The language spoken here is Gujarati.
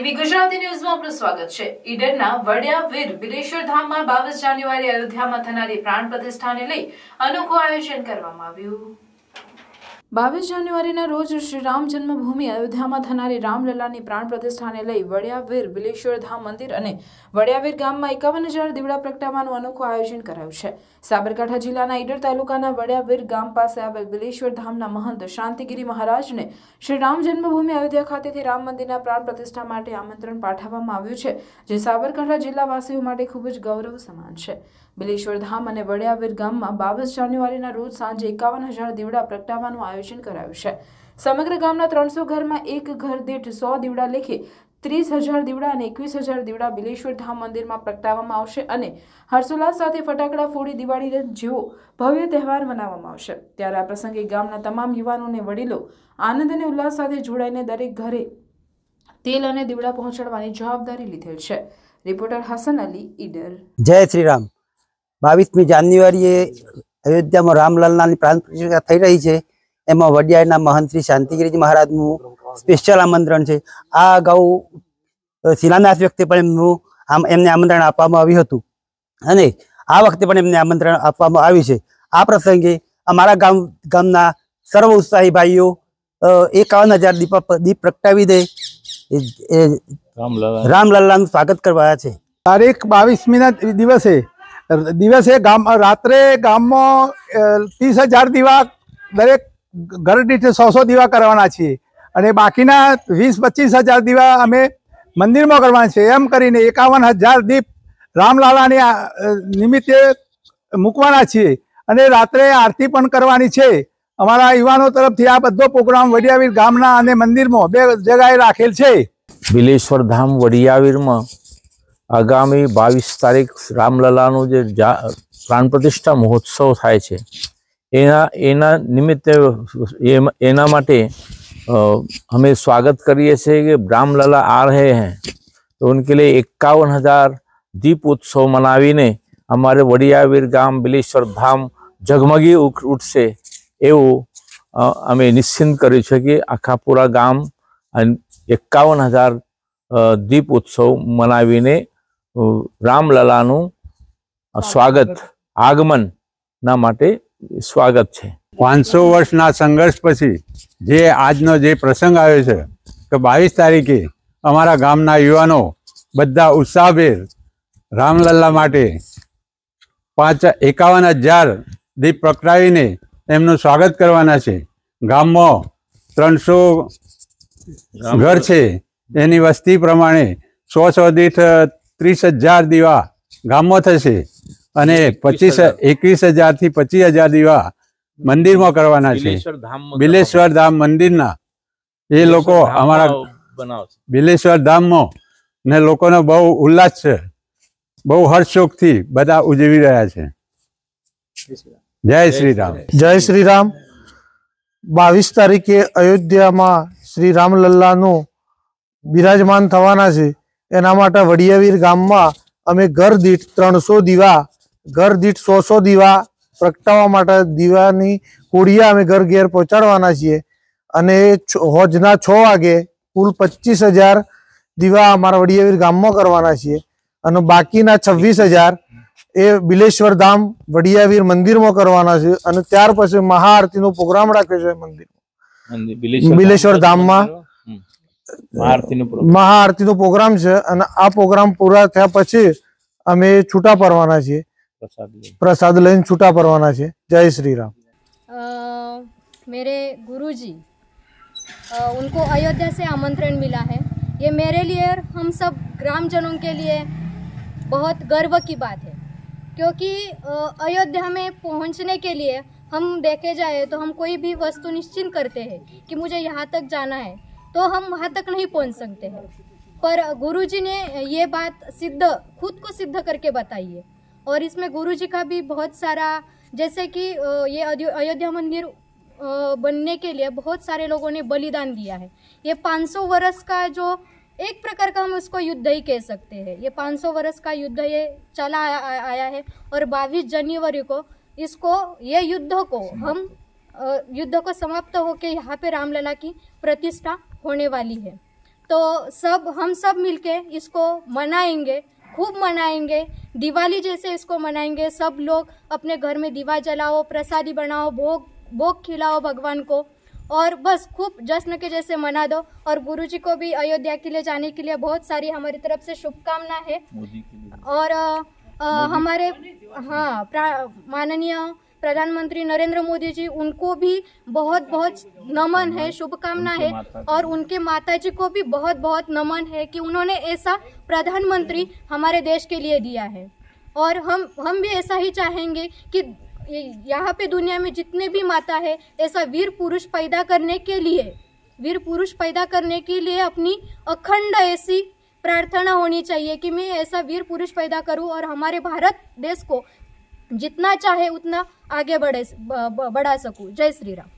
એબી ગુજરાતી ન્યૂઝમાં આપનું સ્વાગત છે ઈડરના વડિયાવીર વીર બિલેશ્વર ધામમાં બાવીસ જાન્યુઆરી અયોધ્યામાં થનારી પ્રાણ પ્રતિષ્ઠાને લઈ અનોખું આયોજન કરવામાં આવ્યું બાવીસ જાન્યુઆરીના રોજ શ્રી રામ જન્મભૂમિ અયોધ્યામાં થનારી રામલલાની પ્રાણ પ્રતિષ્ઠાને લઈ વડિયાવીર બિલેશ્વર ધામ મંદિર અને વડિયાવીર ગામમાં એકાવન હજાર દીવડા પ્રગટાવવાનું અનોખું આયોજન કરાયું છે સાબરકાંઠા જિલ્લાના ઈડર તાલુકાના વડિયાવીર ગામ પાસે આવેલ બિલેશ્વર ધામના મહંત શાંતિગીરી મહારાજને શ્રી રામ જન્મભૂમિ અયોધ્યા ખાતેથી રામ મંદિરના પ્રાણ પ્રતિષ્ઠા માટે આમંત્રણ પાઠવવામાં આવ્યું છે જે સાબરકાંઠા જિલ્લાવાસીઓ માટે ખૂબ જ ગૌરવ સમાન છે બિલેશ્વર ધામ અને વડિયાવીર ગામમાં બાવીસ જાન્યુઆરીના રોજ સાંજે એકાવન હજાર દીવડા પ્રગટાવવાનું આયોજન કરાયું છે સમગ્ર ગામના ત્રણસો ઘરમાં એક ઘર દીઠ સો દીવડા લેખે ત્રીસ હજાર દીવડા અને એકવીસ હજાર દીવડા બિલેશ્વર ધામ મંદિરમાં પ્રગટાવવામાં આવશે અને હર્ષોલ્લાસ સાથે ફટાકડા ફોડી દિવાળી જેવો ભવ્ય તહેવાર મનાવવામાં આવશે ત્યારે આ પ્રસંગે ગામના તમામ યુવાનોને વડીલો આનંદ અને ઉલ્લાસ સાથે જોડાઈને દરેક ઘરે તેલ અને દીવડા પહોંચાડવાની જવાબદારી લીધેલ છે રિપોર્ટર હસન અલી ઈડર જય શ્રી રામ બાવીસમી જાન્યુઆરીએ અયોધ્યામાં રામલાલનાની પ્રાણ પ્રતિષ્ઠા થઈ રહી છે એમાં વડિયાળના મહંત શ્રી શાંતિગીરીજી મહારાજનું સ્પેશિયલ આમંત્રણ છે આ અગાઉ શિલાન્યાસ વ્યક્તિ પણ એમનું આમ એમને આમંત્રણ આપવામાં આવ્યું હતું અને આ વખતે પણ એમને આમંત્રણ આપવામાં આવ્યું છે આ પ્રસંગે અમારા ગામ ગામના સર્વ ઉત્સાહી ભાઈઓ એકાવન હજાર દીપ દીપ પ્રગટાવી દે રામલાલાનું સ્વાગત કરવા છે તારીખ બાવીસમીના દિવસે દિવસે ગામ રાત્રે ગામમાં ત્રીસ હજાર દીવા દરેક ઘર દીઠ સો સો દીવા કરવાના છીએ અને બાકીના વીસ પચીસ હજાર દીવા અમે મંદિરમાં કરવાના છીએ એમ કરીને એકાવન હજાર દીપ રામલાલાની નિમિત્તે મૂકવાના છીએ અને રાત્રે આરતી પણ કરવાની છે અમારા યુવાનો તરફથી આ બધો પ્રોગ્રામ વડિયાવીર ગામના અને મંદિરમાં બે જગાએ રાખેલ છે બિલેશ્વર ધામ વડિયાવીરમાં આગામી બાવીસ તારીખ રામલલાનું જે પ્રાણ પ્રતિષ્ઠા મહોત્સવ થાય છે એના એના નિમિત્તે એના માટે અમે સ્વાગત કરીએ છીએ કે રામલલા આ રહે हैं તો उनके એકાવન હજાર દીપ ઉત્સવ મનાવીને અમારે વડિયાવીર ગામ બિલેશ્વર ધામ ઝગમગી ઉઠશે એવું અમે નિશ્ચિંત કર્યું છે કે આખાપુરા પૂરા ગામ એકાવન હજાર દીપ ઉત્સવ મનાવીને રામલલાનું સ્વાગત આગમનના માટે સ્વાગત છે પાંચસો વર્ષના સંઘર્ષ પછી જે આજનો જે પ્રસંગ આવ્યો છે કે બાવીસ તારીખે અમારા ગામના યુવાનો બધા ઉત્સાહભેર રામલલ્લા માટે પાંચ એકાવન હજાર દીપ પ્રગટાવીને એમનું સ્વાગત કરવાના છે ગામમાં ત્રણસો ઘર છે એની વસ્તી પ્રમાણે સો સો દીઠ ત્રીસ હજાર દીવા ગામમાં થશે અને પચીસ એકવીસ હજાર થી પચીસ હજાર દીવા મંદિરમાં કરવાના છે બિલેશ્વર ધામ મંદિરના એ લોકો અમારા બિલેશ્વર ધામમાં ને લોકોનો બહુ ઉલ્લાસ છે બહુ થી બધા ઉજવી રહ્યા છે જય શ્રી રામ જય શ્રી રામ બાવીસ તારીખે અયોધ્યામાં શ્રી રામલલ્લાનું બિરાજમાન થવાના છે એના માટે વડિયાવીર ગામમાં અમે ઘર દીઠ ત્રણસો દીવા ઘર દીઠ સોસો દીવા પ્રગટાવવા માટે દીવાની કુડિયા અમે ઘર ઘેર પહોંચાડવાના છીએ અને હોજના છ વાગે કુલ પચીસ હજાર દીવા અમારા વડિયાવીર ગામમાં કરવાના છીએ અને બાકીના છવ્વીસ હજાર એ બિલેશ્વર ધામ વડિયાવીર મંદિરમાં કરવાના છે અને ત્યાર પછી મહાઆરતીનો પ્રોગ્રામ રાખ્યો છે મંદિર બિલેશ્વર ધામમાં महाआरती પ્રોગ્રામ છે અને આ પ્રોગ્રામ પૂરા થયા પછી અમે છૂટા પડવાના છીએ પ્રસાદ લઈને છૂટા પડવાના છે જય શ્રી રામ मेरे गुरुजी उनको अयोध्या से आमंत्रण मिला है ये मेरे लिए हम सब ग्रामजनों के लिए बहुत गर्व की बात है क्योंकि अयोध्या में पहुंचने के लिए हम देखे जाए तो हम कोई भी वस्तु निश्चिंत करते हैं कि मुझे यहाँ तक जाना है तो हम वहाँ तक नहीं पहुँच सकते हैं पर गुरुजी ने ये बात सिद्ध खुद को सिद्ध करके बताई है और इसमें गुरुजी का भी बहुत सारा जैसे कि ये अयोध्या मंदिर बनने के लिए बहुत सारे लोगों ने बलिदान दिया है ये 500 वर्ष का जो एक प्रकार का हम उसको युद्ध ही कह सकते हैं ये 500 वर्ष का युद्ध ये चला आया, आया है और 22 जनवरी को इसको ये युद्ध को हम युद्ध को समाप्त होकर यहाँ पे रामलला की प्रतिष्ठा होने वाली है तो सब हम सब मिलके इसको मनाएंगे खूब मनाएंगे दिवाली जैसे इसको मनाएंगे सब लोग अपने घर में दीवा जलाओ प्रसादी बनाओ भोग भोग खिलाओ भगवान को और बस खूब जश्न के जैसे मना दो और गुरु जी को भी अयोध्या के लिए जाने के लिए बहुत सारी हमारी तरफ से शुभकामना है और आ, आ, हमारे हाँ माननीय प्रधानमंत्री नरेंद्र मोदी जी उनको भी बहुत बहुत नमन है शुभकामना है और उनके माता जी को भी बहुत बहुत नमन है कि उन्होंने ऐसा प्रधानमंत्री हमारे देश के लिए दिया है और हम हम भी ऐसा ही चाहेंगे कि यहाँ पे दुनिया में जितने भी माता है ऐसा वीर पुरुष पैदा करने के लिए वीर पुरुष पैदा करने के लिए अपनी अखंड ऐसी प्रार्थना होनी चाहिए कि मैं ऐसा वीर पुरुष पैदा करूं और हमारे भारत देश को जितना चाहे उतना आगे बढ़े बढ़ा सकूँ जय श्री राम